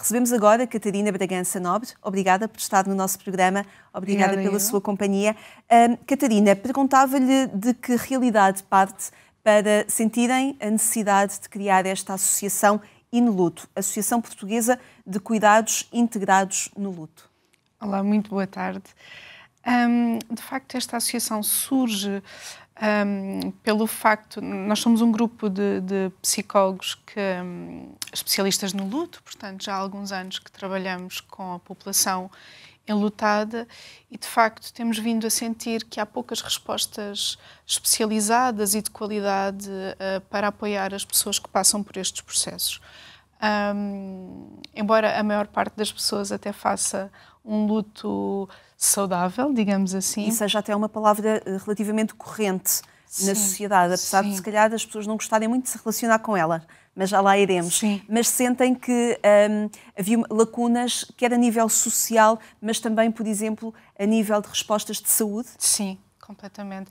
Recebemos agora Catarina Bragança Nobre. Obrigada por estar no nosso programa. Obrigada, Obrigada pela eu. sua companhia. Um, Catarina, perguntava-lhe de que realidade parte para sentirem a necessidade de criar esta associação Inluto, Associação Portuguesa de Cuidados Integrados no Luto. Olá, muito boa tarde. Um, de facto, esta associação surge um, pelo facto, nós somos um grupo de, de psicólogos que, um, especialistas no luto, portanto, já há alguns anos que trabalhamos com a população enlutada e, de facto, temos vindo a sentir que há poucas respostas especializadas e de qualidade uh, para apoiar as pessoas que passam por estes processos. Um, embora a maior parte das pessoas até faça um luto saudável, digamos assim. E seja até uma palavra eh, relativamente corrente sim, na sociedade, apesar sim. de se calhar as pessoas não gostarem muito de se relacionar com ela, mas já lá iremos. Sim. Mas sentem que um, havia lacunas, quer a nível social, mas também, por exemplo, a nível de respostas de saúde? Sim, completamente.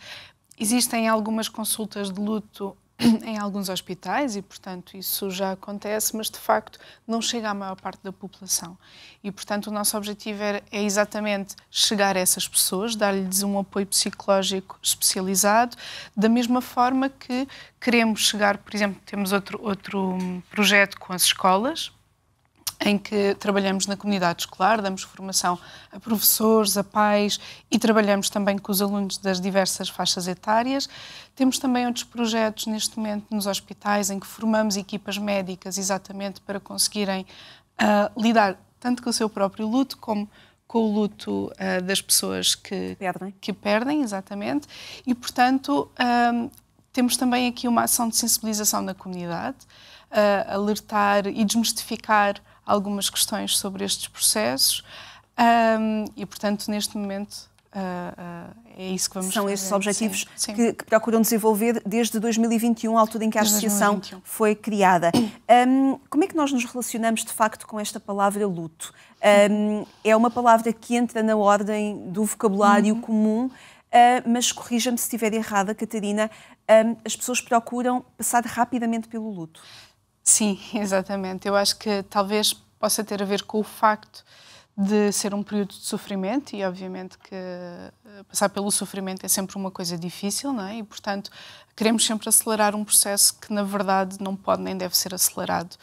Existem algumas consultas de luto em alguns hospitais e, portanto, isso já acontece, mas de facto não chega à maior parte da população. E, portanto, o nosso objetivo é, é exatamente chegar a essas pessoas, dar-lhes um apoio psicológico especializado, da mesma forma que queremos chegar, por exemplo, temos outro, outro hum, projeto com as escolas, em que trabalhamos na comunidade escolar, damos formação a professores, a pais e trabalhamos também com os alunos das diversas faixas etárias. Temos também outros projetos neste momento nos hospitais em que formamos equipas médicas exatamente para conseguirem uh, lidar tanto com o seu próprio luto como com o luto uh, das pessoas que perdem. que perdem, exatamente. E, portanto, uh, temos também aqui uma ação de sensibilização na comunidade, alertar e desmistificar algumas questões sobre estes processos um, e, portanto, neste momento Uh, uh, é isso que vamos São fazer. esses objetivos sim, sim. Que, que, procuram desenvolver desde 2021, à altura em que a associação 2021. foi criada. Um, como é que nós nos relacionamos de facto com esta palavra luto? Um, é uma palavra que entra na ordem do vocabulário uhum. comum, uh, mas corrija-me se estiver errada, Catarina, um, as pessoas procuram passar rapidamente pelo luto. Sim, exatamente. Eu acho que talvez possa ter a ver com o facto de ser um período de sofrimento e obviamente que eh, passar pelo sofrimento é sempre uma coisa difícil, não é? E portanto queremos sempre acelerar um processo que na verdade não pode nem deve ser acelerado.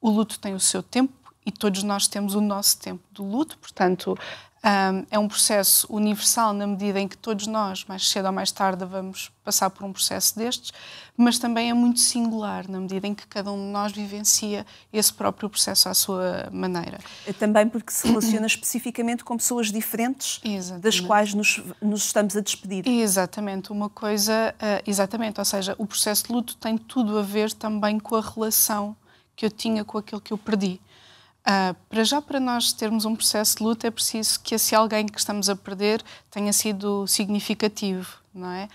O luto tem o seu tempo e todos nós temos o nosso tempo de luto, portanto um, é um processo universal na medida em que todos nós, mais cedo ou mais tarde, vamos passar por um processo destes, mas também é muito singular na medida em que cada um de nós vivencia esse próprio processo à sua maneira. É também porque se relaciona especificamente com pessoas diferentes exatamente. das quais nos, nos, estamos a despedir. Exatamente, uma coisa, ah, exatamente, ou seja, o processo de luto tem tudo a ver também com a relação que eu tinha com aquilo que eu perdi. Uh, para já, para nós termos um processo de luta, é preciso que esse alguém que estamos a perder tenha sido significativo, não é?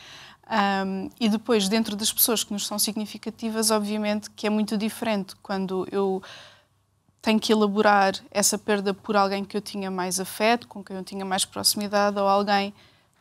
Um, e depois, dentro das pessoas que nos são significativas, obviamente que é muito diferente quando eu tenho que elaborar essa perda por alguém que eu tinha mais afeto, com quem eu tinha mais proximidade, ou alguém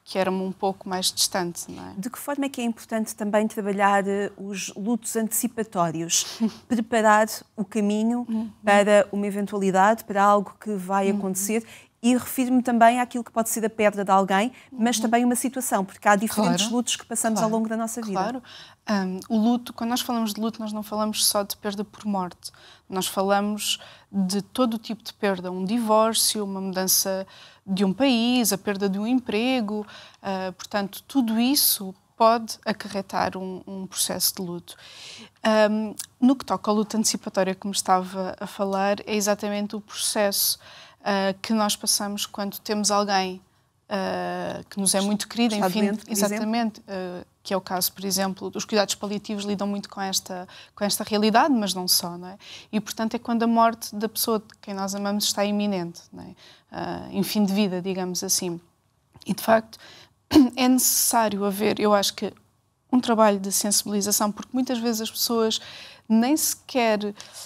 que era um pouco mais distante. Não é? De que forma é que é importante também trabalhar eh, os lutos antecipatórios, preparar o caminho uhum. para uma eventualidade, para algo que vai uhum. acontecer e refiro-me também àquilo que pode ser a pedra de alguém, mas uhum. também uma situação, porque há diferentes claro. lutos que passamos claro. ao longo da nossa vida. Claro. Um, o luto, quando nós falamos de luto, nós não falamos só de perda por morte. Nós falamos de todo o tipo de perda, um divórcio, uma mudança de um país, a perda de um emprego, uh, portanto, tudo isso pode acarretar um, um processo de luto. Um, no que toca ao luto antecipatório que me estava a falar, é exatamente o processo uh, que nós passamos quando temos alguém uh, que nos é muito querido, Está enfim, doente, exatamente, eh, que é o caso, por exemplo, dos cuidados paliativos lidam muito com esta, com esta realidade, mas não só, não é? E, portanto, é quando a morte da pessoa de quem nós amamos está iminente, não é? em fim de vida, digamos assim. E, de facto, é necessário haver, eu acho que, um trabalho de sensibilização, porque muitas vezes as pessoas nem sequer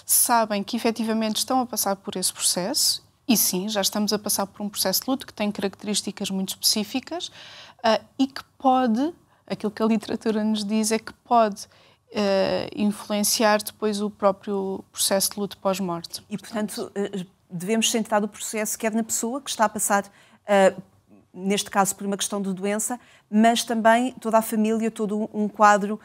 sabem que efetivamente estão a passar por esse processo e sim, já estamos a passar por um processo de luto que tem características muito específicas uh, e que pode, aquilo que a literatura nos diz é que pode Uh, influenciar depois o próprio processo de luto pós-morte. E, portanto, portanto, ah, devemos centrar o processo quer na pessoa que está a passar, uh, neste caso, por uma questão de doença, mas também toda a família, todo um quadro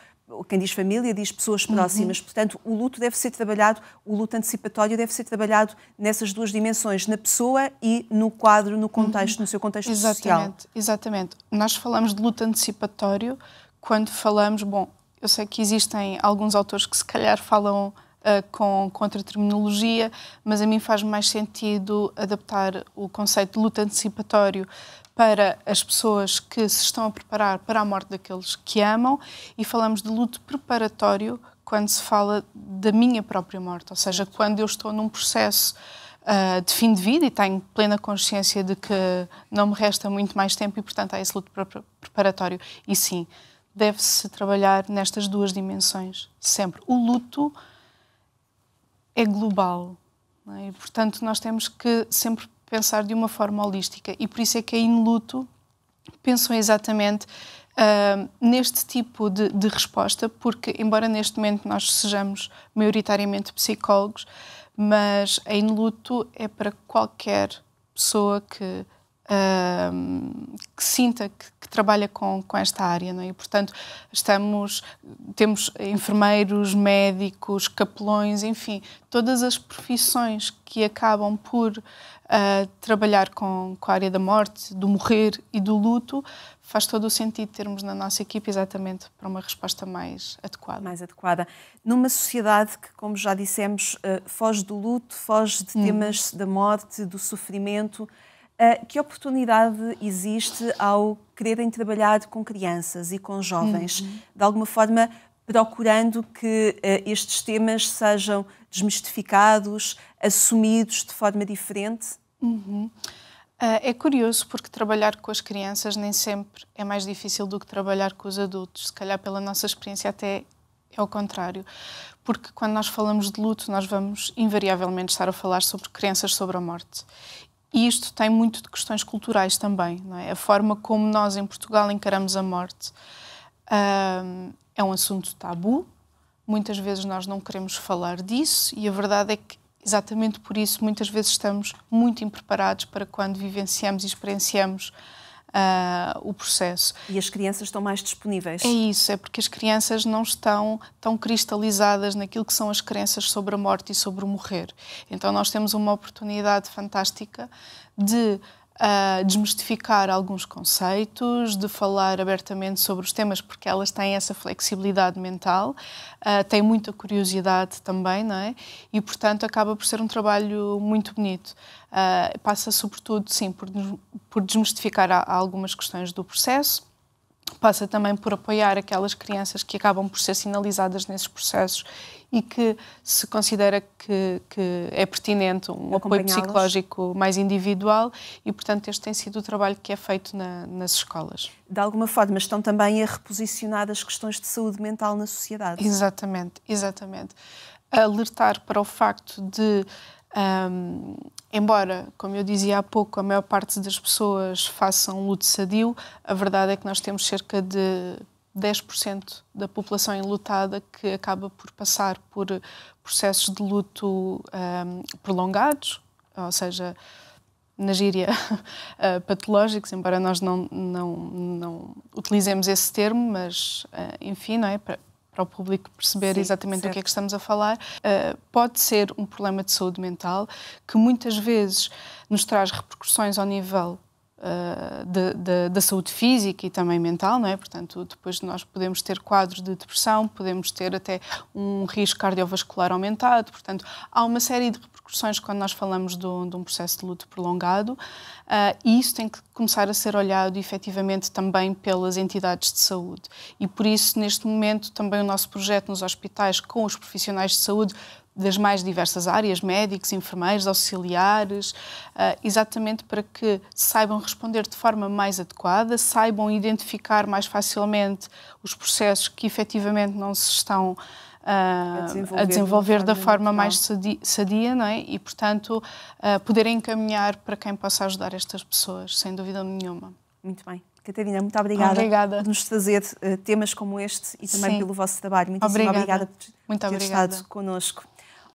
quem diz família diz pessoas uhum. próximas. Uhum. Portanto, o luto deve ser trabalhado, o luto antecipatório deve ser trabalhado nessas duas dimensões, na pessoa e no quadro, no contexto, uhum. no seu contexto exatamente, social. Exatamente. Nós falamos de luto antecipatório quando falamos, bom, eu sei que existem alguns autores que se calhar falam uh, com contra terminologia, mas a mim faz mais sentido adaptar o conceito de luto antecipatório para as pessoas que se estão a preparar para a morte daqueles que amam e falamos de luto preparatório quando se fala da minha própria morte, ou seja, quando eu estou num processo uh, de fim de vida e tenho plena consciência de que não me resta muito mais tempo e, portanto, há esse luto preparatório. E sim, deve-se trabalhar nestas duas dimensões, sempre. O luto é global. É? E, portanto, nós temos que sempre pensar de uma forma holística e por isso é que a luto pensam exatamente uh, neste tipo de, de, resposta, porque, embora neste momento nós sejamos maioritariamente psicólogos, mas em luto é para qualquer pessoa que que sinta que, que, trabalha com, com esta área, não é? E, portanto, estamos, temos enfermeiros, médicos, capelões, enfim, todas as profissões que acabam por uh, trabalhar com, com a área da morte, do morrer e do luto, faz todo o sentido termos na nossa equipe exatamente para uma resposta mais adequada. Mais adequada. Numa sociedade que, como já dissemos, ah, foge do luto, foge de hum. temas da morte, do sofrimento, eh, que oportunidade existe ao quererem trabalhar com crianças e com jovens? Uhum. De alguma forma, procurando que uh, estes temas sejam desmistificados, assumidos de forma diferente? Uhum. Uh, é curioso porque trabalhar com as crianças nem sempre é mais difícil do que trabalhar com os adultos. Se calhar, pela nossa experiência, até é o contrário. Porque quando nós falamos de luto, nós vamos invariavelmente estar a falar sobre crianças sobre a morte. E isto tem muito de questões culturais também. É? A forma como nós em Portugal encaramos a morte é um assunto tabu. Muitas vezes nós não queremos falar disso e a verdade é que exatamente por isso muitas vezes estamos muito impreparados para quando vivenciamos e experienciamos uh, o processo. E as crianças estão mais disponíveis? É isso, é porque as crianças não estão tão cristalizadas naquilo que são as crenças sobre a morte e sobre o morrer. Então nós temos uma oportunidade fantástica de a desmistificar alguns conceitos, de falar abertamente sobre os temas, porque elas têm essa flexibilidade mental, uh, têm muita curiosidade também, não é? E, portanto, acaba por ser um trabalho muito bonito. Uh, passa, sobretudo, sim, por, por desmistificar algumas questões do processo, passa também por apoiar aquelas crianças que acabam por ser sinalizadas nesses processos e que se considera que, que é pertinente um apoio psicológico mais individual e, portanto, este tem sido o trabalho que é feito na, nas escolas. De alguma forma, estão também a reposicionar as questões de saúde mental na sociedade. Exatamente, exatamente. Alertar para o facto de um, Embora, como eu dizia há pouco, a maior parte das pessoas façam luto sadio, a verdade é que nós temos cerca de 10% da população enlutada que acaba por passar por processos de luto um, prolongados, ou seja, na gíria eh, patológicos, embora nós não, não, não utilizemos esse termo, mas eh, enfim, não é? para o público perceber Sim, exatamente certo. do que é que estamos a falar, uh, pode ser um problema de saúde mental que muitas vezes nos traz repercussões ao nível eh, de, de, da saúde física e também mental, não é? Portanto, depois nós podemos ter quadros de depressão, podemos ter até um risco cardiovascular aumentado. Portanto, há uma série de repercussões quando nós falamos do, de um processo de luto prolongado uh, e isso tem que começar a ser olhado efetivamente também pelas entidades de saúde. E por isso, neste momento, também o nosso projeto nos hospitais com os profissionais de saúde das mais diversas áreas, médicos, enfermeiros, auxiliares, ah, exatamente para que saibam responder de forma mais adequada, saibam identificar mais facilmente os processos que efetivamente não se estão ah, a desenvolver, a desenvolver da forma mais sadia, sadia não é? e, portanto, poderem ah, poder encaminhar para quem possa ajudar estas pessoas, sem dúvida nenhuma. Muito bem. Catarina, muito obrigada, obrigada. por nos trazer uh, temas como este e também Sim. pelo vosso trabalho. Muito obrigada, obrigada por muito ter obrigada. estado connosco.